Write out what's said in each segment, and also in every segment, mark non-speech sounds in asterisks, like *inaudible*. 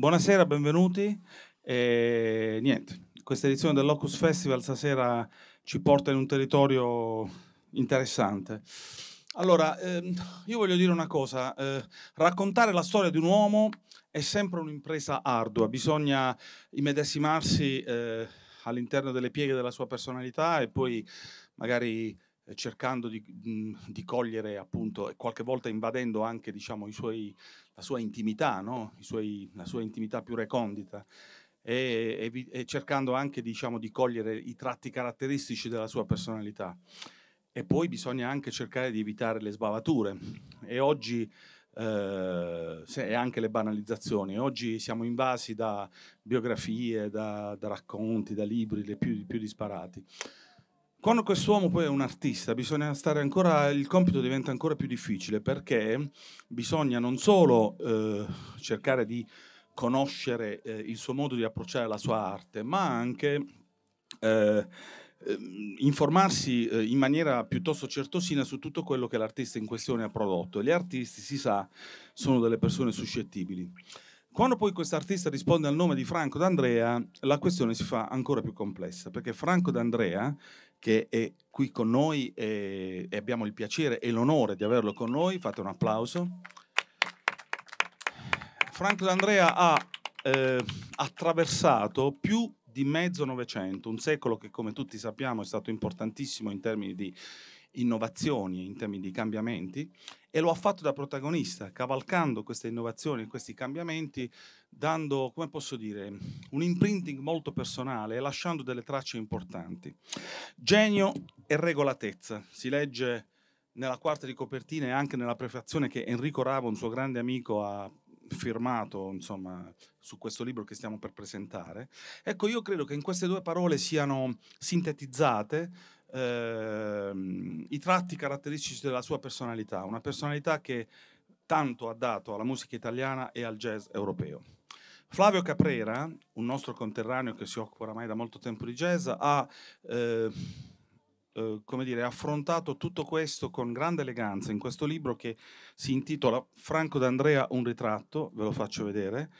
Buonasera, benvenuti. E, niente, questa edizione del Locus Festival stasera ci porta in un territorio interessante. Allora, ehm, io voglio dire una cosa, eh, raccontare la storia di un uomo è sempre un'impresa ardua, bisogna immedesimarsi eh, all'interno delle pieghe della sua personalità e poi magari cercando di, mm, di, cogliere appunto e qualche volta invadendo anche diciamo, suoi, la sua intimità, no? suoi, la sua intimità più recondita e, e, e cercando anche diciamo, di cogliere i tratti caratteristici della sua personalità. E poi bisogna anche cercare di evitare le sbavature e oggi eh, anche le banalizzazioni. Oggi siamo invasi da biografie, da, da racconti, da libri, le più, più disparati. Quando quest'uomo poi è un artista, ancora, il compito diventa ancora più difficile perché bisogna non solo eh, cercare di conoscere eh, il suo modo di approcciare la sua arte, ma anche eh, ehm, informarsi eh, in maniera piuttosto certosina su tutto quello che l'artista in questione ha prodotto. Gli artisti, si sa, sono delle persone suscettibili. Quando poi artista risponde al nome di Franco D'Andrea, la questione si fa ancora più complessa, perché Franco D'Andrea, che è qui con noi e abbiamo il piacere e l'onore di averlo con noi, fate un applauso. Franco D'Andrea ha eh, attraversato più di mezzo Novecento, un secolo che come tutti sappiamo è stato importantissimo in termini di innovazioni in termini di cambiamenti e lo ha fatto da protagonista, cavalcando queste innovazioni, e questi cambiamenti, dando, come posso dire, un imprinting molto personale e lasciando delle tracce importanti. Genio e regolatezza, si legge nella quarta di copertina e anche nella prefazione che Enrico Ravo, un suo grande amico, ha firmato insomma, su questo libro che stiamo per presentare. Ecco, io credo che in queste due parole siano sintetizzate ehm, i tratti caratteristici della sua personalità, una personalità che tanto ha dato alla musica italiana e al jazz europeo. Flavio Caprera, un nostro conterraneo che si occupa oramai da molto tempo di jazz, ha eh, eh, come dire, affrontato tutto questo con grande eleganza in questo libro che si intitola Franco d'Andrea, un ritratto, ve lo faccio vedere,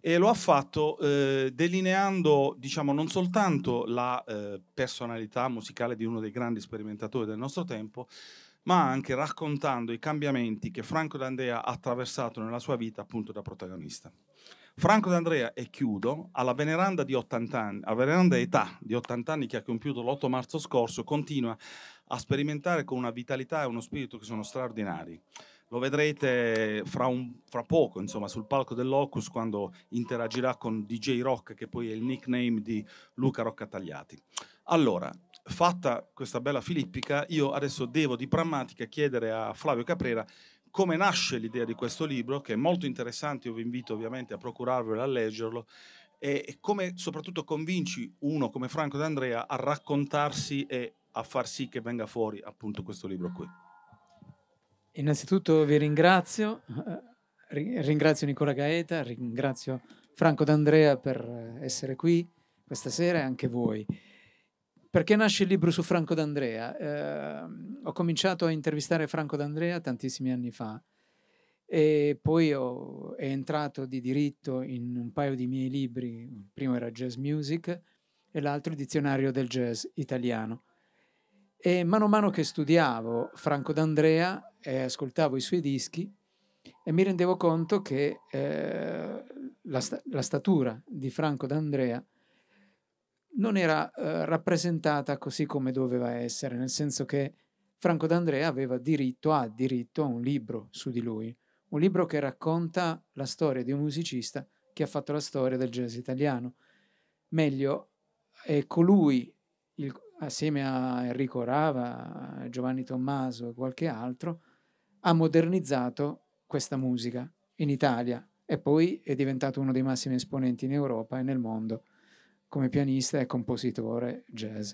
e lo ha fatto eh, delineando diciamo, non soltanto la eh, personalità musicale di uno dei grandi sperimentatori del nostro tempo, ma anche raccontando i cambiamenti che Franco D'Andrea ha attraversato nella sua vita appunto da protagonista. Franco D'Andrea, e chiudo, alla veneranda, di 80 anni, alla veneranda età di 80 anni che ha compiuto l'8 marzo scorso, continua a sperimentare con una vitalità e uno spirito che sono straordinari. Lo vedrete fra, un, fra poco, insomma, sul palco dell'Ocus quando interagirà con DJ Rock, che poi è il nickname di Luca Roccatagliati. Allora, fatta questa bella filippica, io adesso devo di prammatica chiedere a Flavio Caprera come nasce l'idea di questo libro, che è molto interessante, io vi invito ovviamente a procurarvelo e a leggerlo, e come soprattutto convinci uno come Franco D'Andrea a raccontarsi e a far sì che venga fuori appunto questo libro qui. Innanzitutto vi ringrazio, eh, ringrazio Nicola Gaeta, ringrazio Franco D'Andrea per eh, essere qui questa sera e anche voi. Perché nasce il libro su Franco D'Andrea? Eh, ho cominciato a intervistare Franco D'Andrea tantissimi anni fa e poi ho, è entrato di diritto in un paio di miei libri, il primo era Jazz Music e l'altro il dizionario del jazz italiano. E mano a mano che studiavo Franco D'Andrea e ascoltavo i suoi dischi, e mi rendevo conto che eh, la, sta- la, statura di Franco D'Andrea non era eh, rappresentata così come doveva essere, nel senso che Franco D'Andrea aveva diritto, ha diritto a un libro su di lui, un libro che racconta la storia di un musicista che ha fatto la storia del jazz italiano. Meglio, è colui, il, assieme a Enrico Rava, Giovanni Tommaso e qualche altro, ha modernizzato questa musica in Italia e poi è diventato uno dei massimi esponenti in Europa e nel mondo come pianista e compositore jazz.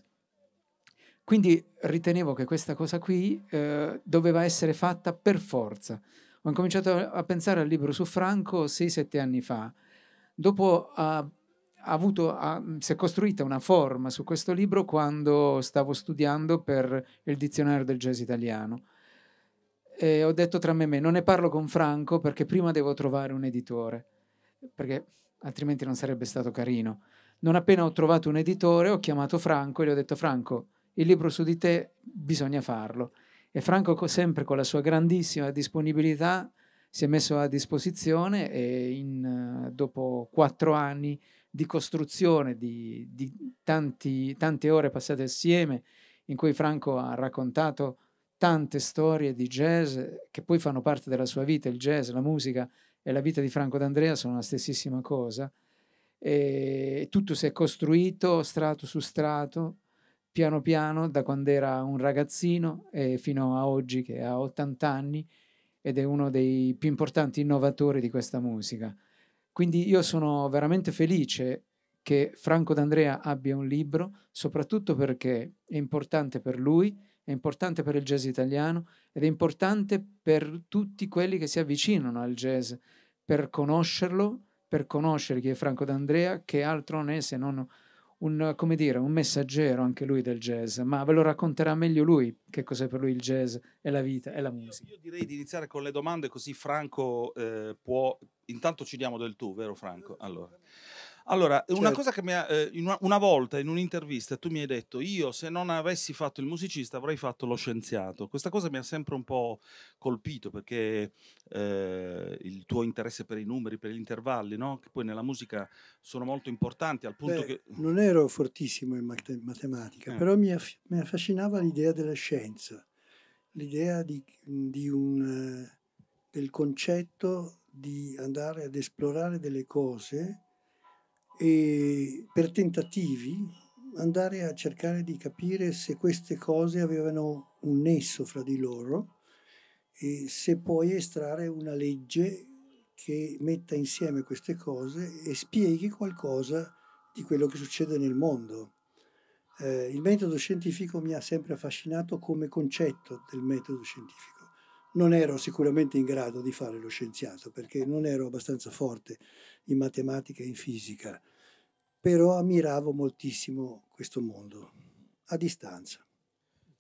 Quindi ritenevo che questa cosa qui eh, doveva essere fatta per forza. Ho incominciato a pensare al libro su Franco 6-7 anni fa, dopo a avuto, ha, si è costruita una forma su questo libro quando stavo studiando per il dizionario del jazz italiano. E ho detto tra me e me, non ne parlo con Franco perché prima devo trovare un editore, perché altrimenti non sarebbe stato carino. Non appena ho trovato un editore, ho chiamato Franco e gli ho detto Franco, il libro su di te bisogna farlo. E Franco, sempre con la sua grandissima disponibilità, si è messo a disposizione e in, dopo quattro anni di costruzione di, di tanti, tante ore passate assieme in cui Franco ha raccontato tante storie di jazz che poi fanno parte della sua vita, il jazz, la musica e la vita di Franco D'Andrea sono la stessissima cosa. E tutto si è costruito strato su strato, piano piano, da quando era un ragazzino fino a oggi che ha 80 anni ed è uno dei più importanti innovatori di questa musica. Quindi io sono veramente felice che Franco D'Andrea abbia un libro, soprattutto perché è importante per lui, è importante per il jazz italiano ed è importante per tutti quelli che si avvicinano al jazz, per conoscerlo, per conoscere chi è Franco D'Andrea, che altro non è se non un, come dire, un messaggero anche lui del jazz, ma ve lo racconterà meglio lui che cos'è per lui il jazz e la vita e la musica. Io, io, direi di iniziare con le domande così Franco eh, può... Intanto ci diamo del tu, vero Franco? Allora. Allora, cioè... una certo. cosa che mi ha, eh, una, volta in un'intervista tu mi hai detto, io se non avessi fatto il musicista avrei fatto lo scienziato. Questa cosa mi ha sempre un po' colpito perché eh, il tuo interesse per i numeri, per gli intervalli, no? che poi nella musica sono molto importanti al punto Beh, che... Non ero fortissimo in mat- matematica, eh. però mi, aff- mi, affascinava l'idea della scienza, l'idea di, di un, eh, del concetto di andare ad esplorare delle cose e per tentativi andare a cercare di capire se queste cose avevano un nesso fra di loro e se puoi estrarre una legge che metta insieme queste cose e spieghi qualcosa di quello che succede nel mondo. Eh, il metodo scientifico mi ha sempre affascinato come concetto del metodo scientifico. Non ero sicuramente in grado di fare lo scienziato perché non ero abbastanza forte in matematica e in fisica però ammiravo moltissimo questo mondo a distanza.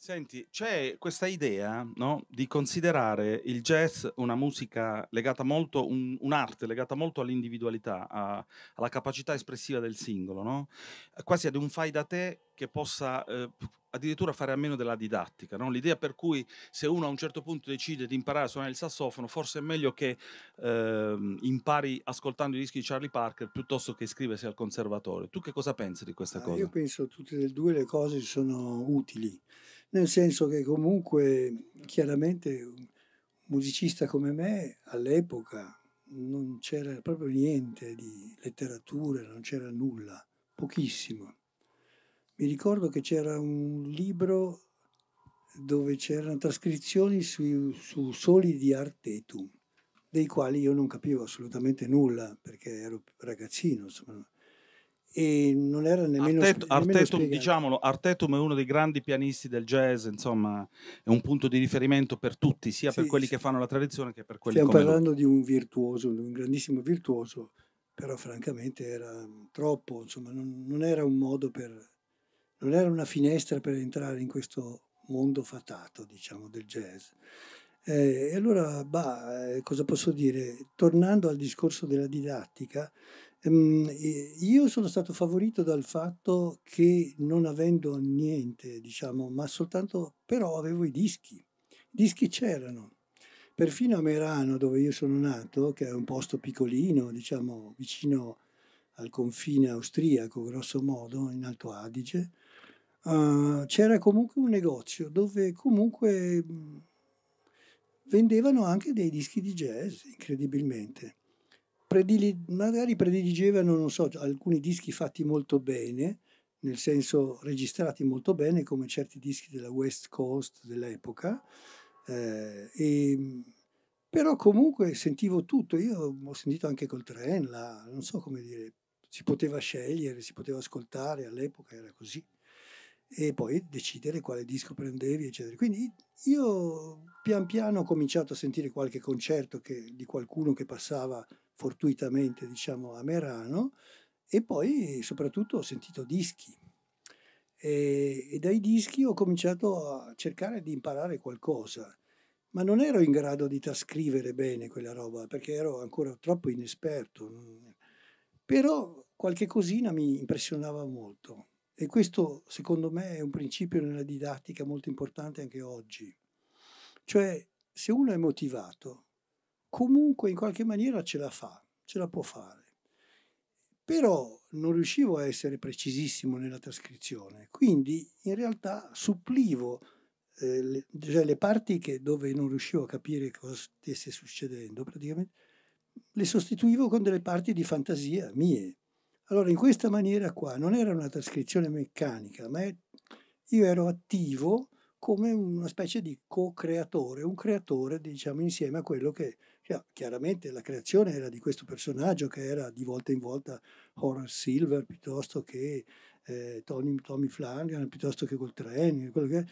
Senti, c'è questa idea, no, di considerare il jazz una musica legata molto, un- un'arte legata molto all'individualità, a- alla capacità espressiva del singolo, no? quasi ad un fai da te che possa eh, addirittura fare a meno della didattica. no? L'idea per cui se uno a un certo punto decide di imparare a suonare il sassofono, forse è meglio che ehm, impari ascoltando i dischi di Charlie Parker piuttosto che iscriversi al conservatorio. Tu che cosa pensi di questa Ah, cosa? Io penso che tutte e due le cose sono utili nel senso che comunque chiaramente un musicista come me all'epoca non c'era proprio niente di letteratura, non c'era nulla, pochissimo. Mi ricordo che c'era un libro dove c'erano trascrizioni su, su soli di Artetum, dei quali io non capivo assolutamente nulla perché ero ragazzino, insomma, e non era nemmeno, Artet- nemmeno Artetum, diciamolo, Artetum è uno dei grandi pianisti del jazz, insomma, è un punto di riferimento per tutti, sia sì, per quelli sì. che fanno la tradizione che per quelli che Stiamo parlando lui. di un virtuoso, di un grandissimo virtuoso, però francamente era troppo, insomma, non, non era un modo per non era una finestra per entrare in questo mondo fatato, diciamo, del jazz. Eh, e allora, bah, eh, cosa posso dire? Tornando al discorso della didattica, Ehm, io sono stato favorito dal fatto che non avendo niente, diciamo, ma soltanto però avevo i dischi. I dischi c'erano. Perfino a Merano, dove io sono nato, che è un posto piccolino, diciamo, vicino al confine austriaco, grosso modo, in Alto Adige, uh, c'era comunque un negozio dove comunque vendevano anche dei dischi di jazz, incredibilmente predili- magari prediligevano, non so, alcuni dischi fatti molto bene, nel senso registrati molto bene, come certi dischi della West Coast dell'epoca, eh, e, ehm, però comunque sentivo tutto, io ho sentito anche col treno, non so come dire, si poteva scegliere, si poteva ascoltare, all'epoca era così, e poi decidere quale disco prendevi, eccetera. Quindi io pian piano ho cominciato a sentire qualche concerto che, di qualcuno che passava fortuitamente diciamo, a Merano e poi soprattutto ho sentito dischi. E, e dai dischi ho cominciato a cercare di imparare qualcosa, ma non ero in grado di trascrivere bene quella roba perché ero ancora troppo inesperto. Però qualche cosina mi impressionava molto e questo secondo me è un principio nella didattica molto importante anche oggi. Cioè, se uno è motivato, comunque in qualche maniera ce la fa, ce la può fare. Però non riuscivo a essere precisissimo nella trascrizione, quindi in realtà supplivo eh, le, cioè le parti che, dove non riuscivo a capire cosa stesse succedendo praticamente, le sostituivo con delle parti di fantasia mie. Allora in questa maniera qua non era una trascrizione meccanica, ma è, io ero attivo come una specie di co-creatore, un creatore diciamo insieme a quello che cioè, chiaramente la creazione era di questo personaggio che era di volta in volta Horace Silver piuttosto che eh, Tony, Tommy Flanagan, piuttosto che Coltrane, quello che è.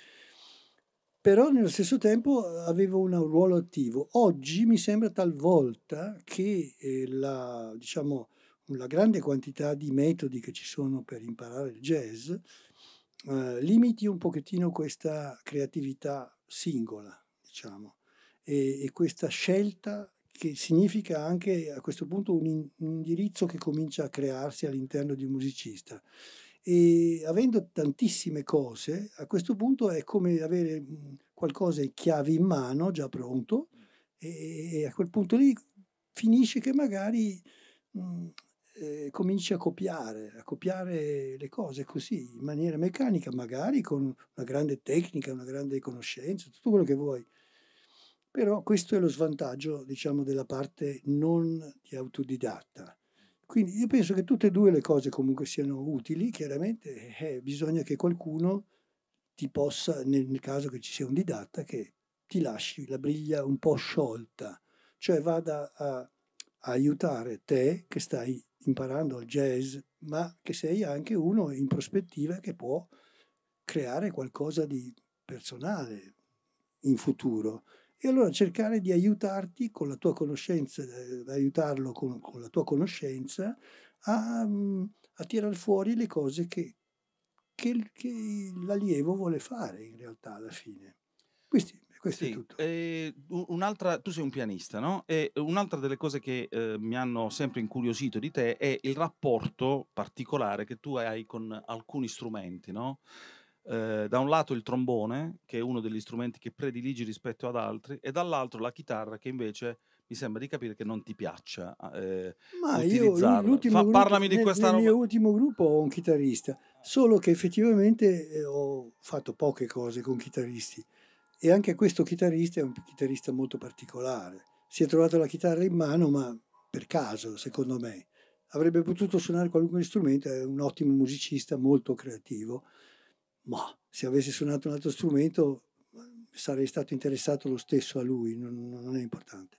Però nello stesso tempo eh, avevo un ruolo attivo. Oggi mi sembra talvolta che eh, la, diciamo, la grande quantità di metodi che ci sono per imparare il jazz eh, limiti un pochettino questa creatività singola, diciamo e, e questa scelta che significa anche a questo punto un, in, un indirizzo che comincia a crearsi all'interno di un musicista e avendo tantissime cose, a questo punto è come avere mm, qualcosa in chiave in mano, già pronto, e, a quel punto lì finisce che magari mh, mm, eh, cominci a copiare, a copiare le cose così, in maniera meccanica, magari con una grande tecnica, una grande conoscenza, tutto quello che vuoi, però questo è lo svantaggio, diciamo, della parte non di autodidatta. Quindi io penso che tutte e due le cose comunque siano utili, chiaramente eh, eh bisogna che qualcuno ti possa, nel caso che ci sia un didatta, che ti lasci la briglia un po' sciolta, cioè vada a, a aiutare te che stai imparando il jazz, ma che sei anche uno in prospettiva che può creare qualcosa di personale in futuro. E allora cercare di aiutarti con la tua conoscenza, eh, ad aiutarlo con, con la tua conoscenza a, mm, a tirar fuori le cose che, che, che, l'allievo vuole fare in realtà alla fine. Questi, questo sì, è tutto. Eh, un'altra, tu sei un pianista, no? E un'altra delle cose che eh, mi hanno sempre incuriosito di te è il rapporto particolare che tu hai con alcuni strumenti, no? Eh, da un lato il trombone, che è uno degli strumenti che prediligi rispetto ad altri, e dall'altro la chitarra, che invece mi sembra di capire che non ti piaccia. Eh, Ma io l'ultimo Fa, gruppo, di nel, questa nel roba. mio ultimo gruppo ho un chitarrista, solo che effettivamente eh, ho fatto poche cose con chitarristi. E anche questo chitarrista è un chitarrista molto particolare. Si è trovato la chitarra in mano, ma per caso, secondo me. Avrebbe potuto suonare qualunque strumento, è un ottimo musicista, molto creativo ma se avessi suonato un altro strumento sarei stato interessato lo stesso a lui, non, non è importante.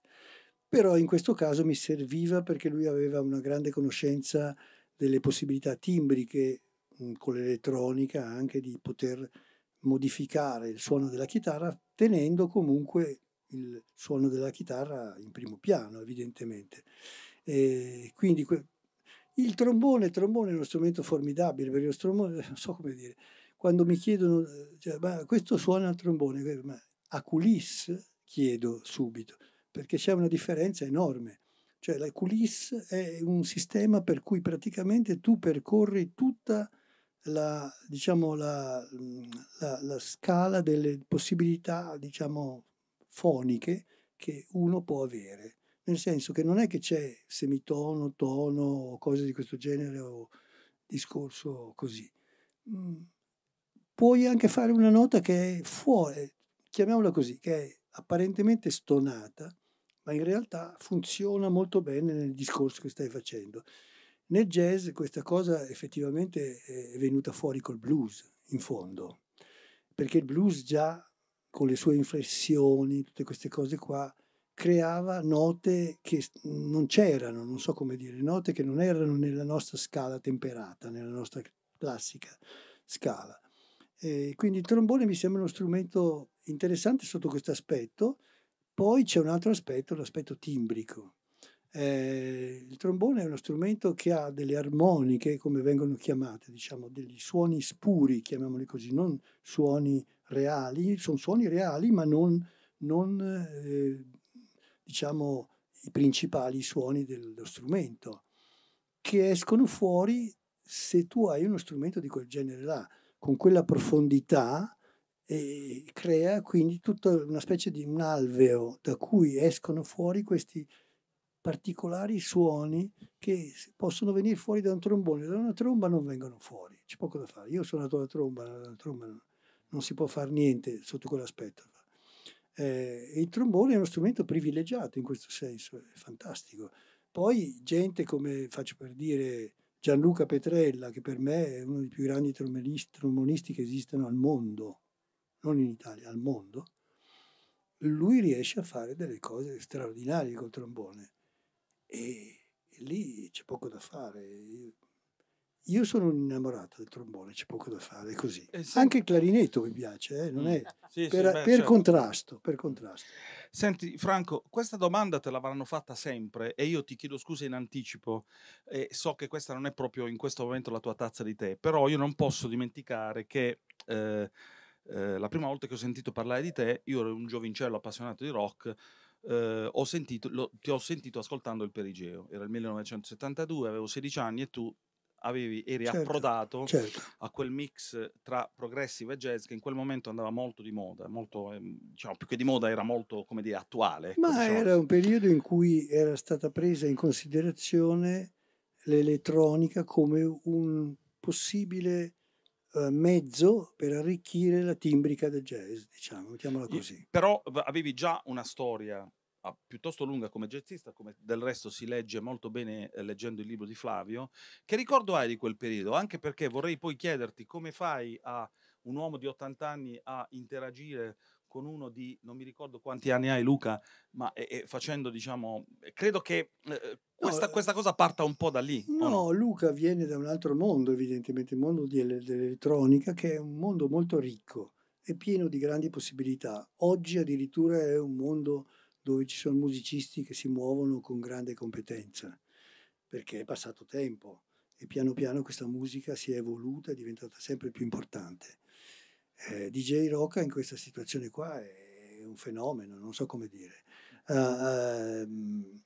Però in questo caso mi serviva perché lui aveva una grande conoscenza delle possibilità timbriche con l'elettronica anche di poter modificare il suono della chitarra tenendo comunque il suono della chitarra in primo piano evidentemente e quindi il trombone il trombone è uno strumento formidabile perché lo strombone, non so come dire quando mi chiedono, eh, cioè, ma questo suona al trombone, eh, ma a culisse chiedo subito, perché c'è una differenza enorme. Cioè la culisse è un sistema per cui praticamente tu percorri tutta la, diciamo, la, mm, la, la scala delle possibilità diciamo, foniche che uno può avere. Nel senso che non è che c'è semitono, tono, o cose di questo genere o discorso così. Mm, puoi anche fare una nota che è fuori, chiamiamola così, che è apparentemente stonata, ma in realtà funziona molto bene nel discorso che stai facendo. Nel jazz questa cosa effettivamente è venuta fuori col blues, in fondo, perché il blues già con le sue inflessioni, tutte queste cose qua, creava note che non c'erano, non so come dire, note che non erano nella nostra scala temperata, nella nostra classica scala. E eh, quindi il trombone mi sembra uno strumento interessante sotto questo aspetto. Poi c'è un altro aspetto, l'aspetto timbrico. Eh, il trombone è uno strumento che ha delle armoniche, come vengono chiamate, diciamo, degli suoni spuri, chiamiamoli così, non suoni reali, sono suoni reali ma non, non eh, diciamo, i principali suoni dello strumento, che escono fuori se tu hai uno strumento di quel genere là con quella profondità e crea quindi tutta una specie di un alveo da cui escono fuori questi particolari suoni che possono venire fuori da un trombone, da una tromba non vengono fuori, c'è poco da fare. Io ho suonato la tromba, la tromba non, non si può fare niente sotto quell'aspetto. Eh, il trombone è uno strumento privilegiato in questo senso, è fantastico. Poi gente come, faccio per dire, Gianluca Petrella, che per me è uno dei più grandi trombonisti che esistono al mondo, non in Italia, al mondo, lui riesce a fare delle cose straordinarie col trombone. E, e lì c'è poco da fare. Io sono un innamorato del trombone, c'è poco da fare, è così. Eh sì. Anche il clarinetto mi piace, eh, non mm. è? *laughs* Sì, per, sì, beh, per certo. contrasto, per contrasto. Senti Franco, questa domanda te l'avranno fatta sempre e io ti chiedo scusa in anticipo, eh, so che questa non è proprio in questo momento la tua tazza di tè, però io non posso dimenticare che... Eh, eh, la prima volta che ho sentito parlare di te, io ero un giovincello appassionato di rock, Uh, ho sentito, lo, ti ho sentito ascoltando il Perigeo, era il 1972, avevo 16 anni e tu avevi, eri certo, approdato certo. a quel mix tra progressive e jazz che in quel momento andava molto di moda, molto, ehm, diciamo, più che di moda era molto come dire, attuale. Ma diciamo. era un periodo in cui era stata presa in considerazione l'elettronica come un possibile eh, mezzo per arricchire la timbrica del jazz, diciamo, mettiamola così. Però avevi già una storia piuttosto lunga come jazzista, come del resto si legge molto bene eh, leggendo il libro di Flavio. Che ricordo hai di quel periodo? Anche perché vorrei poi chiederti come fai a un uomo di 80 anni a interagire con uno di non mi ricordo quanti anni hai Luca, ma è, è facendo diciamo credo che eh, questa, no, eh, questa, cosa parta un po' da lì. No, no, Luca viene da un altro mondo, evidentemente, il mondo dell'elettronica che è un mondo molto ricco, e pieno di grandi possibilità. Oggi addirittura è un mondo dove ci sono musicisti che si muovono con grande competenza, perché è passato tempo e piano piano questa musica si è evoluta, è diventata sempre più importante. Eh, DJ Rocca in questa situazione qua è un fenomeno, non so come dire. Uh, uh,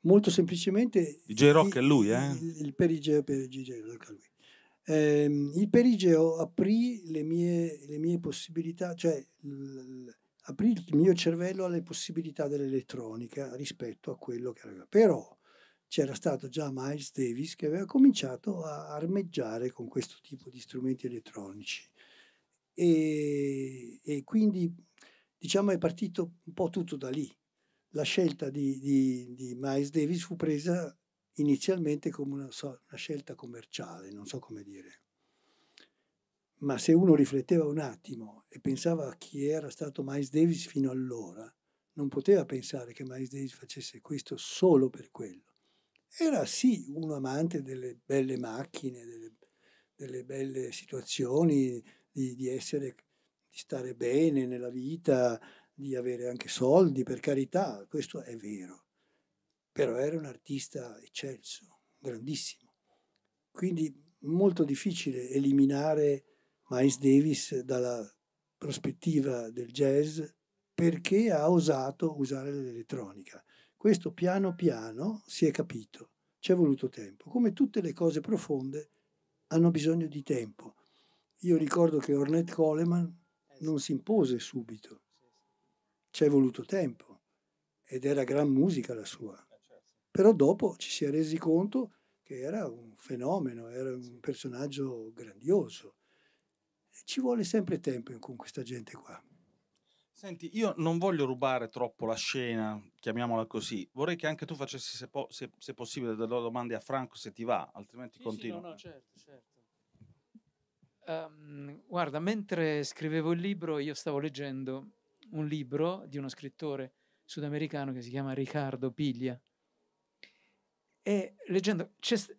molto semplicemente... DJ Rock è lui, eh? Il, il perigeo per DJ Rock è lui. Eh, il perigeo aprì le mie, le mie possibilità, cioè l, l, aprì il mio cervello alle possibilità dell'elettronica rispetto a quello che aveva. Però c'era stato già Miles Davis che aveva cominciato a armeggiare con questo tipo di strumenti elettronici. E, e quindi diciamo è partito un po' tutto da lì. La scelta di, di, di Miles Davis fu presa inizialmente come una, una scelta commerciale, non so come dire ma se uno rifletteva un attimo e pensava a chi era stato Miles Davis fino allora, non poteva pensare che Miles Davis facesse questo solo per quello. Era sì un amante delle belle macchine, delle, delle belle situazioni, di, di, essere, di stare bene nella vita, di avere anche soldi, per carità, questo è vero. Però era un artista eccelso, grandissimo. Quindi molto difficile eliminare Miles Davis dalla prospettiva del jazz perché ha osato usare l'elettronica. Questo piano piano si è capito, ci è voluto tempo. Come tutte le cose profonde hanno bisogno di tempo. Io ricordo che Ornette Coleman non si impose subito, ci è voluto tempo ed era gran musica la sua. Però dopo ci si è resi conto che era un fenomeno, era un personaggio grandioso ci vuole sempre tempo con questa gente qua. Senti, io non voglio rubare troppo la scena, chiamiamola così. Vorrei che anche tu facessi, se, po- se, se possibile, delle domande a Franco se ti va, altrimenti sì, continuo. Sì, no, no, certo, certo. Um, guarda, mentre scrivevo il libro, io stavo leggendo un libro di uno scrittore sudamericano che si chiama Riccardo Piglia e leggendo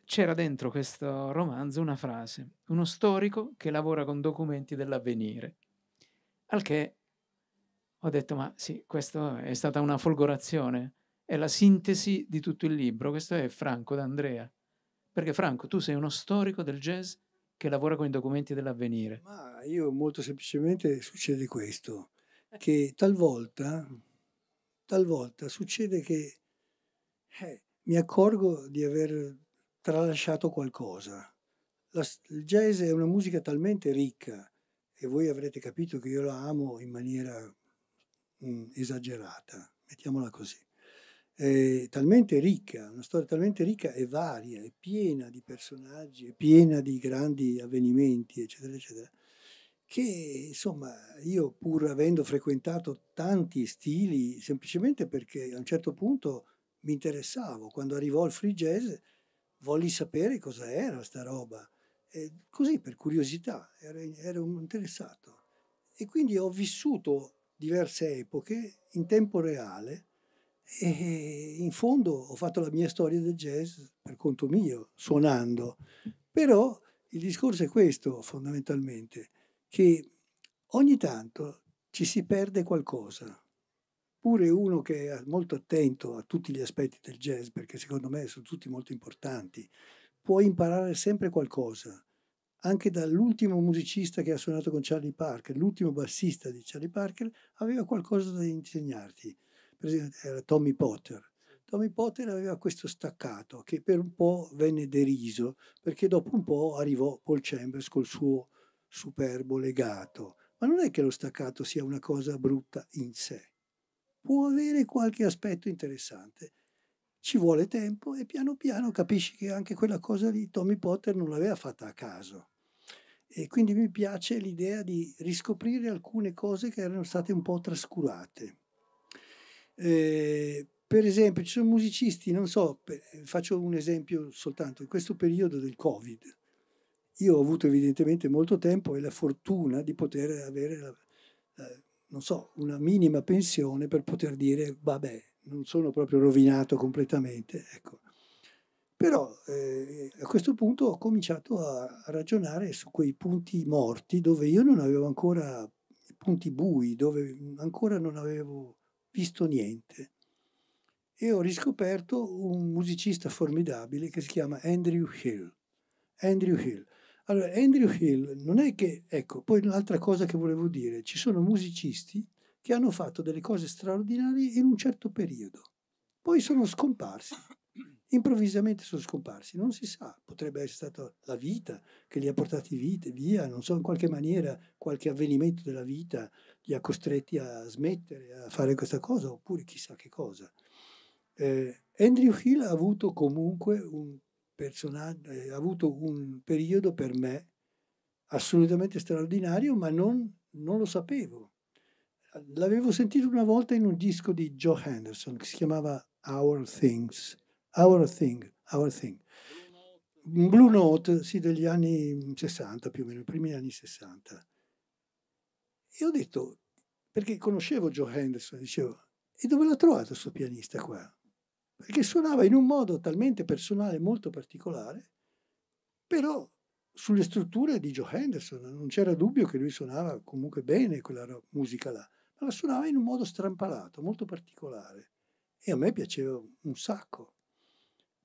c'era dentro questo romanzo una frase, uno storico che lavora con documenti dell'avvenire, al che ho detto ma sì, questa è stata una folgorazione, è la sintesi di tutto il libro, questo è Franco D'Andrea, perché Franco tu sei uno storico del jazz che lavora con i documenti dell'avvenire. Ma io molto semplicemente succede questo, che talvolta, talvolta succede che... Eh, mi accorgo di aver tralasciato qualcosa. La, il jazz è una musica talmente ricca e voi avrete capito che io la amo in maniera mh, mm, esagerata, mettiamola così. È talmente ricca, una storia talmente ricca e varia, è piena di personaggi, è piena di grandi avvenimenti, eccetera, eccetera, che insomma io pur avendo frequentato tanti stili, semplicemente perché a un certo punto mi interessavo. Quando arrivò il free jazz volli sapere cosa era sta roba, e così per curiosità, ero, interessato. E quindi ho vissuto diverse epoche in tempo reale e in fondo ho fatto la mia storia del jazz per conto mio, suonando. Però il discorso è questo fondamentalmente, che ogni tanto ci si perde qualcosa oppure uno che è molto attento a tutti gli aspetti del jazz, perché secondo me sono tutti molto importanti, può imparare sempre qualcosa, anche dall'ultimo musicista che ha suonato con Charlie Parker, l'ultimo bassista di Charlie Parker, aveva qualcosa da insegnarti, per esempio era Tommy Potter. Tommy Potter aveva questo staccato che per un po' venne deriso, perché dopo un po' arrivò Paul Chambers col suo superbo legato. Ma non è che lo staccato sia una cosa brutta in sé può avere qualche aspetto interessante. Ci vuole tempo e piano piano capisci che anche quella cosa lì Tommy Potter non l'aveva fatta a caso. E quindi mi piace l'idea di riscoprire alcune cose che erano state un po' trascurate. Eh, per esempio, ci sono musicisti, non so, faccio un esempio soltanto, in questo periodo del Covid, io ho avuto evidentemente molto tempo e la fortuna di poter avere la, la, non so, una minima pensione per poter dire vabbè, non sono proprio rovinato completamente. Ecco. Però eh, a questo punto ho cominciato a ragionare su quei punti morti dove io non avevo ancora punti bui, dove ancora non avevo visto niente. E ho riscoperto un musicista formidabile che si chiama Andrew Hill. Andrew Hill allora, Andrew Hill non è che, ecco, poi un'altra cosa che volevo dire, ci sono musicisti che hanno fatto delle cose straordinarie in un certo periodo, poi sono scomparsi, improvvisamente sono scomparsi, non si sa, potrebbe essere stata la vita che li ha portati via, non so, in qualche maniera qualche avvenimento della vita li ha costretti a smettere, a fare questa cosa, oppure chissà che cosa. Eh, Andrew Hill ha avuto comunque un personaggio, eh, ha avuto un periodo per me assolutamente straordinario, ma non, non lo sapevo. L'avevo sentito una volta in un disco di Joe Henderson che si chiamava Our Things, Our Thing, Our Thing. Un Blue Note, sì, degli anni 60 più o meno, i primi anni 60. E ho detto, perché conoscevo Joe Henderson, dicevo, e dove l'ha trovato questo pianista qua? perché suonava in un modo talmente personale, molto particolare, però sulle strutture di Joe Henderson non c'era dubbio che lui suonava comunque bene quella musica là, ma la suonava in un modo strampalato, molto particolare e a me piaceva un sacco.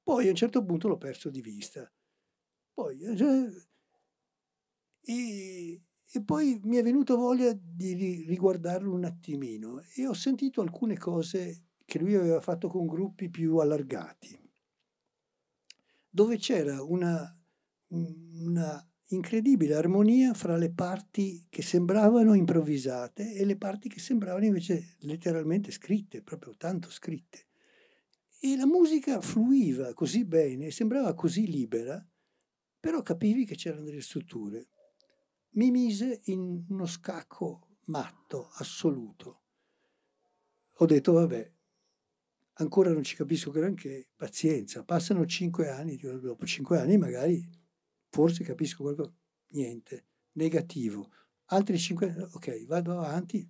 Poi a un certo punto l'ho perso di vista. Poi, eh, e, e poi mi è venuto voglia di riguardarlo un attimino e ho sentito alcune cose che lui aveva fatto con gruppi più allargati, dove c'era una, una incredibile armonia fra le parti che sembravano improvvisate e le parti che sembravano invece letteralmente scritte, proprio tanto scritte. E la musica fluiva così bene, sembrava così libera, però capivi che c'erano delle strutture. Mi mise in uno scacco matto, assoluto. Ho detto, vabbè, ancora non ci capisco granché, pazienza, passano cinque anni, dopo cinque anni magari forse capisco qualcosa, niente, negativo. Altri cinque anni, ok, vado avanti,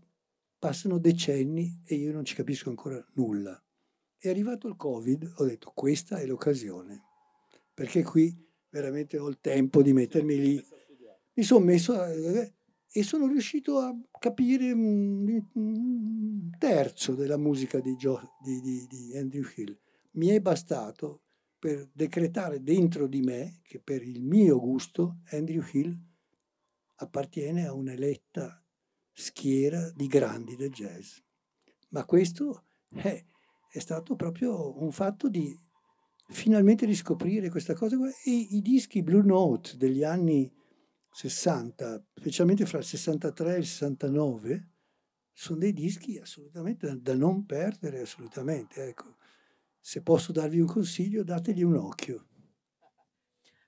passano decenni e io non ci capisco ancora nulla. È arrivato il Covid, ho detto questa è l'occasione, perché qui veramente ho il tempo di mettermi lì. Mi sono messo, eh, e sono riuscito a capire un terzo della musica di, Joe, di, di, di Andrew Hill. Mi è bastato per decretare dentro di me che per il mio gusto Andrew Hill appartiene a un'eletta schiera di grandi del jazz. Ma questo è, eh, è stato proprio un fatto di finalmente riscoprire questa cosa e i dischi Blue Note degli anni 60, specialmente fra il 63 e il 69, sono dei dischi assolutamente da non perdere, assolutamente. Ecco. Se posso darvi un consiglio, dategli un occhio.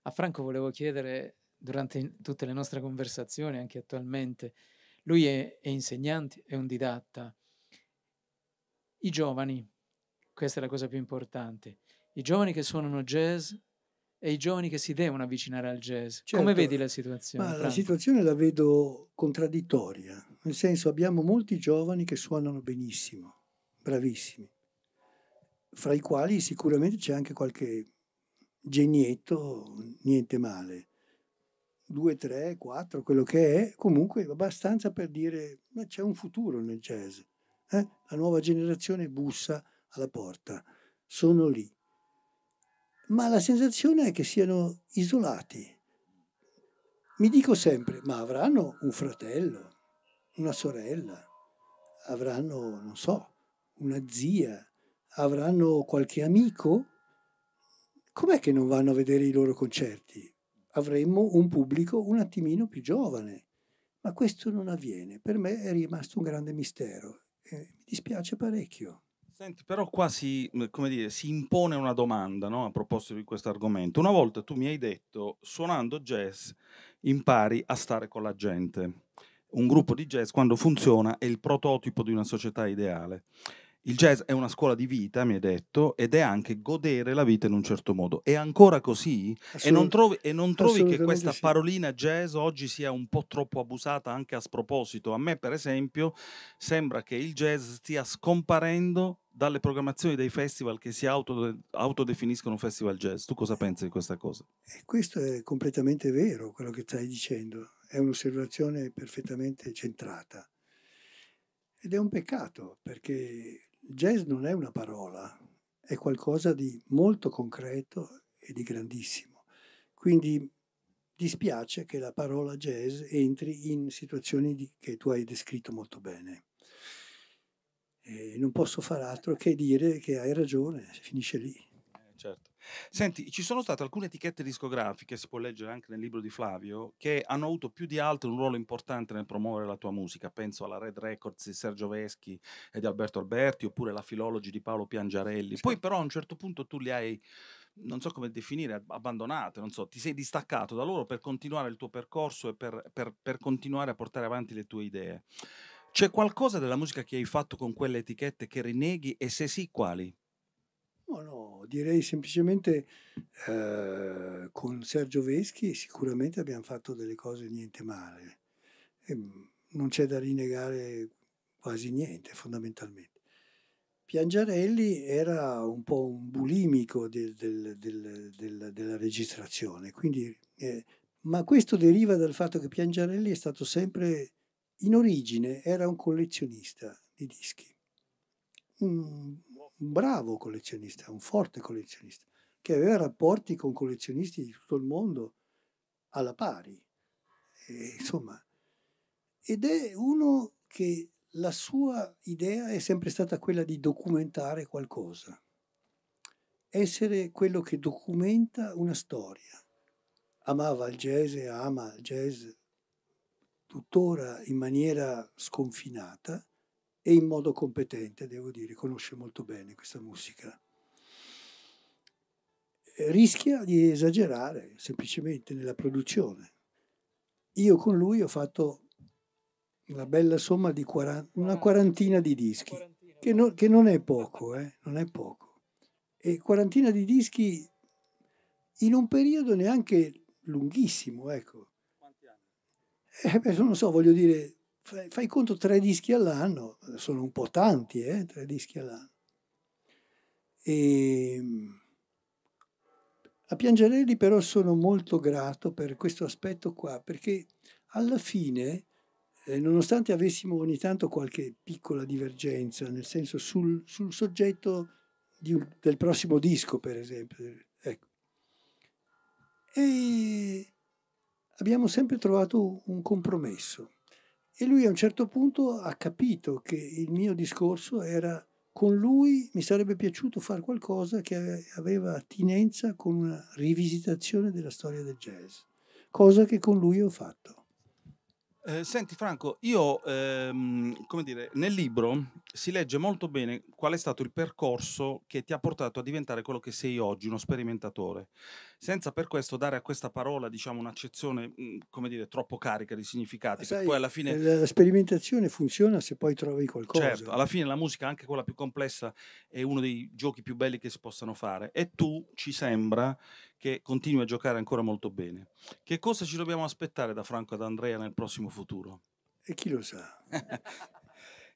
A Franco volevo chiedere, durante tutte le nostre conversazioni, anche attualmente, lui è, è insegnante, è un didatta. I giovani, questa è la cosa più importante, i giovani che suonano jazz e i giovani che si devono avvicinare al jazz. Certo, Come vedi la situazione? la situazione la vedo contraddittoria, nel senso abbiamo molti giovani che suonano benissimo, bravissimi, fra i quali sicuramente c'è anche qualche genietto, niente male. Due, tre, quattro, quello che è, comunque abbastanza per dire ma c'è un futuro nel jazz. Eh? La nuova generazione bussa alla porta, sono lì ma la sensazione è che siano isolati. Mi dico sempre, ma avranno un fratello, una sorella, avranno, non so, una zia, avranno qualche amico? Com'è che non vanno a vedere i loro concerti? Avremmo un pubblico un attimino più giovane, ma questo non avviene. Per me è rimasto un grande mistero e mi dispiace parecchio. Senti, però qua si, mhmm, come dire, si impone una domanda no? a proposito di questo argomento. Una volta tu mi hai detto, suonando jazz impari a stare con la gente. Un gruppo di jazz quando funziona è il prototipo di una società ideale. Il jazz è una scuola di vita, mi hai detto, ed è anche godere la vita in un certo modo. È ancora così? E non trovi, e non trovi che questa sì. parolina jazz oggi sia un po' troppo abusata anche a sproposito? A me, per esempio, sembra che il jazz stia scomparendo dalle programmazioni dei festival che si autodefiniscono festival jazz. Tu cosa pensi di questa cosa? E questo è completamente vero quello che stai dicendo, è un'osservazione perfettamente centrata. Ed è un peccato perché jazz non è una parola, è qualcosa di molto concreto e di grandissimo. Quindi dispiace che la parola jazz entri in situazioni di, che tu hai descritto molto bene eh, non posso fare altro che dire che hai ragione, finisce lì. Eh, certo. Senti, ci sono state alcune etichette discografiche, si può leggere anche nel libro di Flavio, che hanno avuto più di altre un ruolo importante nel promuovere la tua musica. Penso alla Red Records di Sergio Veschi e di Alberto Alberti, oppure la Filologi di Paolo Piangiarelli. Poi però a un certo punto tu li hai, non so come definire, abbandonate, non so, ti sei distaccato da loro per continuare il tuo percorso e per, per, per continuare a portare avanti le tue idee. C'è qualcosa della musica che hai fatto con quelle etichette che rinneghi e se sì quali? No, no, direi semplicemente eh, con Sergio Veschi sicuramente abbiamo fatto delle cose niente male. E ehm, non c'è da rinegare quasi niente fondamentalmente. Piangiarelli era un po' un bulimico del, del, del, della registrazione, quindi, eh, ma questo deriva dal fatto che Piangiarelli è stato sempre in origine era un collezionista di dischi, un bravo collezionista, un forte collezionista, che aveva rapporti con collezionisti di tutto il mondo alla pari. E, insomma, ed è uno che la sua idea è sempre stata quella di documentare qualcosa, essere quello che documenta una storia. Amava il jazz e ama il jazz tuttora in maniera sconfinata e in modo competente, devo dire, conosce molto bene questa musica. Rischia di esagerare semplicemente nella produzione. Io con lui ho fatto una bella somma di quarant- una quarantina di dischi, che, no- che non è poco, eh? non è poco. E quarantina di dischi in un periodo neanche lunghissimo, ecco, eh, non so, voglio dire, fai, fai, conto tre dischi all'anno, sono un po' tanti, eh, tre dischi all'anno. E, ehm, a Piangerelli però sono molto grato per questo aspetto qua, perché alla fine, eh, nonostante avessimo ogni tanto qualche piccola divergenza, nel senso sul, sul soggetto di, del prossimo disco, per esempio, ecco. E abbiamo sempre trovato un compromesso. E lui a un certo punto ha capito che il mio discorso era con lui mi sarebbe piaciuto fare qualcosa che aveva attinenza con una rivisitazione della storia del jazz, cosa che con lui ho fatto. Eh, senti Franco, io ehm, come dire, nel libro si legge molto bene qual è stato il percorso che ti ha portato a diventare quello che sei oggi, uno sperimentatore senza per questo dare a questa parola diciamo, un'accezione mhmm, come dire, troppo carica di significati. Sai, poi alla fine... Eh, la sperimentazione funziona se poi trovi qualcosa. Certo, alla fine la musica, anche quella più complessa, è uno dei giochi più belli che si possano fare e tu ci sembra che continui a giocare ancora molto bene. Che cosa ci dobbiamo aspettare da Franco e Andrea nel prossimo futuro? E chi lo sa? *laughs*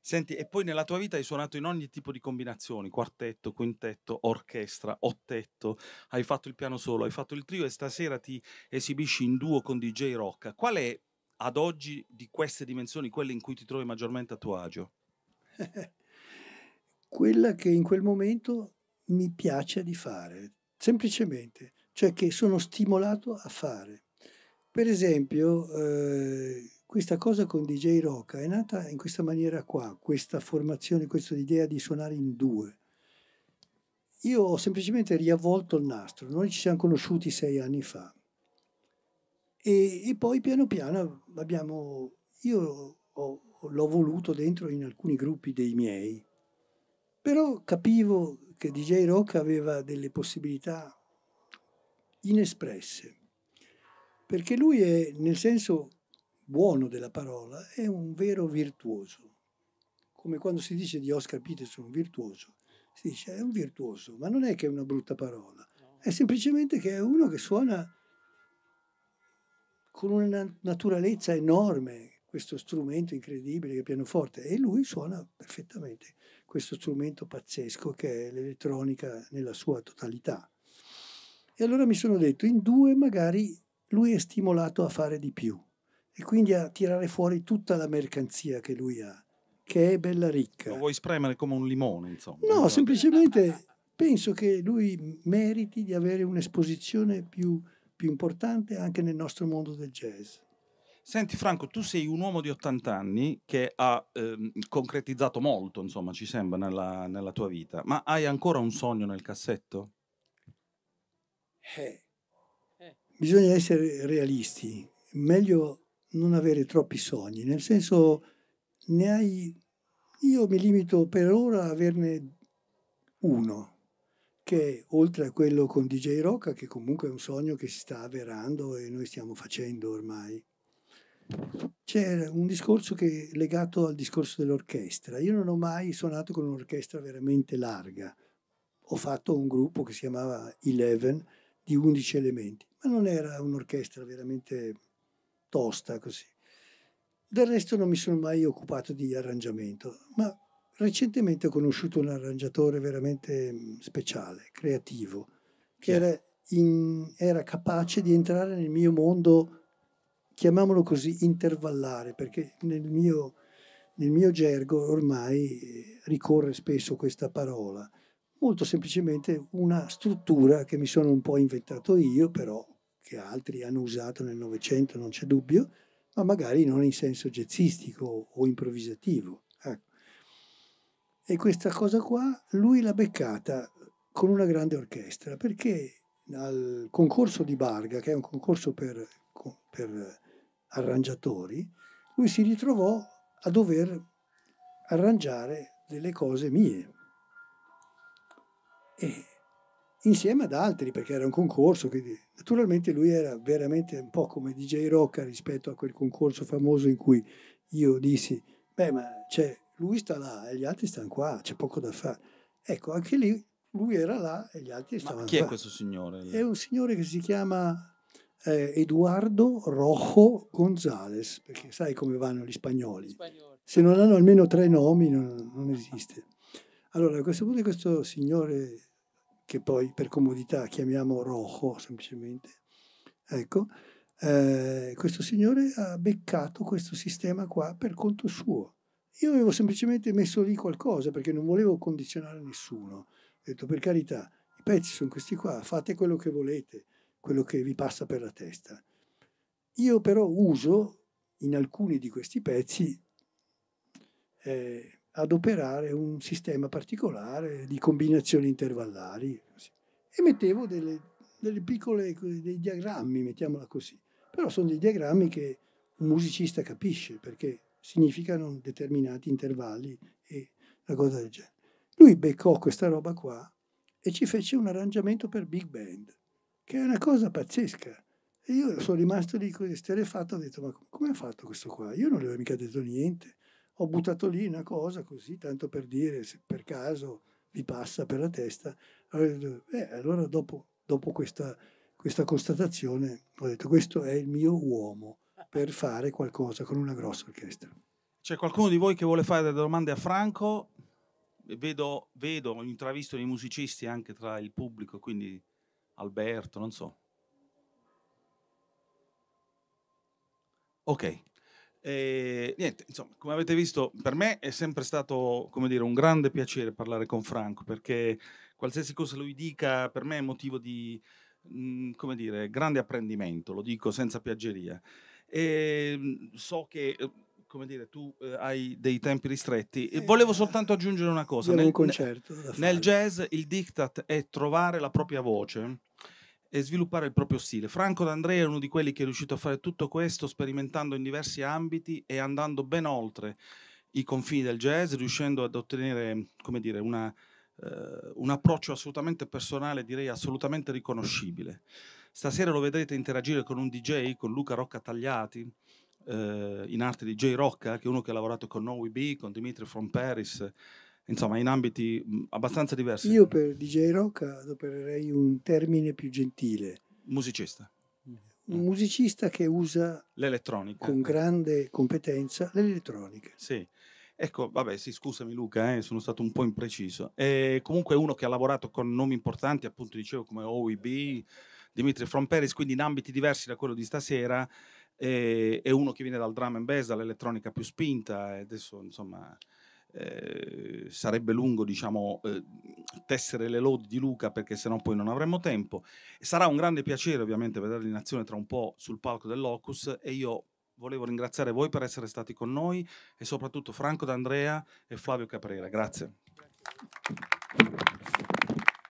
Senti, e poi nella tua vita hai suonato in ogni tipo di combinazioni, quartetto, quintetto, orchestra, ottetto, hai fatto il piano solo, hai fatto il trio e stasera ti esibisci in duo con DJ Rock. Qual è ad oggi di queste dimensioni quella in cui ti trovi maggiormente a tuo agio? *laughs* quella che in quel momento mi piace di fare, semplicemente, cioè che sono stimolato a fare. Per esempio, eh, questa cosa con DJ Roca è nata in questa maniera qua, questa formazione, questa idea di suonare in due. Io ho semplicemente riavvolto il nastro, noi ci siamo conosciuti sei anni fa e, e poi piano piano abbiamo, io ho, l'ho voluto dentro in alcuni gruppi dei miei, però capivo che DJ Rock aveva delle possibilità inespresse, perché lui è nel senso buono della parola è un vero virtuoso. Come quando si dice di Oscar Peterson un virtuoso, si dice è un virtuoso, ma non è che è una brutta parola, è semplicemente che è uno che suona con una naturalezza enorme questo strumento incredibile che è pianoforte e lui suona perfettamente questo strumento pazzesco che è l'elettronica nella sua totalità. E allora mi sono detto, in due magari lui è stimolato a fare di più e quindi a tirare fuori tutta la mercanzia che lui ha, che è bella ricca. Lo vuoi spremere come un limone, insomma. No, semplicemente penso che lui meriti di avere un'esposizione più, più importante anche nel nostro mondo del jazz. Senti Franco, tu sei un uomo di 80 anni che ha ehm, concretizzato molto, insomma, ci sembra, nella, nella, tua vita, ma hai ancora un sogno nel cassetto? Eh. eh. Bisogna essere realisti, meglio non avere troppi sogni, nel senso ne hai, io mi limito per ora a averne uno, che oltre a quello con DJ Rocca, che comunque è un sogno che si sta avverando e noi stiamo facendo ormai, c'è un discorso che legato al discorso dell'orchestra. Io non ho mai suonato con un'orchestra veramente larga. Ho fatto un gruppo che si chiamava Eleven di 11 elementi, ma non era un'orchestra veramente tosta così. Del resto non mi sono mai occupato di arrangiamento, ma recentemente ho conosciuto un arrangiatore veramente mm, speciale, creativo, che era, in, era capace di entrare nel mio mondo, chiamiamolo così, intervallare, perché nel mio, nel mio gergo ormai eh, ricorre spesso questa parola molto semplicemente una struttura che mi sono un po' inventato io, però che altri hanno usato nel Novecento, non c'è dubbio, ma magari non in senso jazzistico o improvvisativo. Ecco. E questa cosa qua lui l'ha beccata con una grande orchestra, perché al concorso di Barga, che è un concorso per, per arrangiatori, lui si ritrovò a dover arrangiare delle cose mie. E insieme ad altri perché era un concorso, quindi naturalmente lui era veramente un po' come DJ Rocca rispetto a quel concorso famoso in cui io dissi, beh ma cioè, lui sta là e gli altri stanno qua, c'è poco da fare. Ecco, anche lì lui era là e gli altri stavano là. chi qua. è questo signore? È un signore che si chiama eh, Eduardo Rojo Gonzales, perché sai come vanno gli spagnoli. spagnoli. Se non hanno almeno tre nomi non, non esiste. Allora, a questo punto questo signore che poi per comodità chiamiamo Rojo semplicemente, ecco, eh, questo signore ha beccato questo sistema qua per conto suo. Io avevo semplicemente messo lì qualcosa perché non volevo condizionare nessuno. Ho detto per carità, i pezzi sono questi qua, fate quello che volete, quello che vi passa per la testa. Io però uso in alcuni di questi pezzi eh, ad operare un sistema particolare di combinazioni intervallari. Così. E mettevo delle, delle piccole, dei diagrammi, mettiamola così. Però sono dei diagrammi che un musicista capisce perché significano determinati intervalli e una cosa del genere. Lui beccò questa roba qua e ci fece un arrangiamento per big band, che è una cosa pazzesca. E io sono rimasto lì così sterefatto, ho detto, ma come ha fatto questo qua? Io non gli avevo mica detto niente ho buttato lì una cosa così, tanto per dire, se per caso vi passa per la testa. Eh, allora dopo, dopo questa, questa constatazione ho detto questo è il mio uomo per fare qualcosa con una grossa orchestra. C'è qualcuno di voi che vuole fare delle domande a Franco? Vedo, vedo intravisto dei musicisti anche tra il pubblico, quindi Alberto, non so. Ok. E, ehm, niente, insomma, come avete visto, per me è sempre stato dire, un grande piacere parlare con Franco, perché qualsiasi cosa lui dica per me è motivo di mh, mm, dire, grande apprendimento, lo dico senza piaggeria. E, ehm, so che eh, come dire, tu eh, hai dei tempi ristretti. E eh, Volevo soltanto aggiungere una cosa. Nel, un concerto. Nel jazz il diktat è trovare la propria voce e sviluppare il proprio stile. Franco D'Andrea è uno di quelli che è riuscito a fare tutto questo sperimentando in diversi ambiti e andando ben oltre i confini del jazz, riuscendo ad ottenere dire, una, eh, un approccio assolutamente personale, direi assolutamente riconoscibile. Stasera lo vedrete interagire con un DJ, con Luca Rocca Tagliati, eh, in arte di J. Rocca, che è uno che ha lavorato con Noe B, con Dimitri from Paris, insomma in ambiti abbastanza diversi. Io per DJ Rock adopererei un termine più gentile. Musicista. Un musicista che usa l'elettronica con grande competenza l'elettronica. Sì. Ecco, vabbè, sì, scusami Luca, eh, sono stato un po' impreciso. È comunque uno che ha lavorato con nomi importanti, appunto dicevo come OEB, Dimitri From Paris, quindi in ambiti diversi da quello di stasera, eh, è uno che viene dal drum and bass, dall'elettronica più spinta, adesso insomma eh, sarebbe lungo diciamo, eh, tessere le lodi di Luca perché sennò poi non avremmo tempo. Sarà un grande piacere ovviamente vederli in azione tra un po' sul palco del Locus e io volevo ringraziare voi per essere stati con noi e soprattutto Franco D'Andrea e Flavio Caprera. Grazie. Grazie.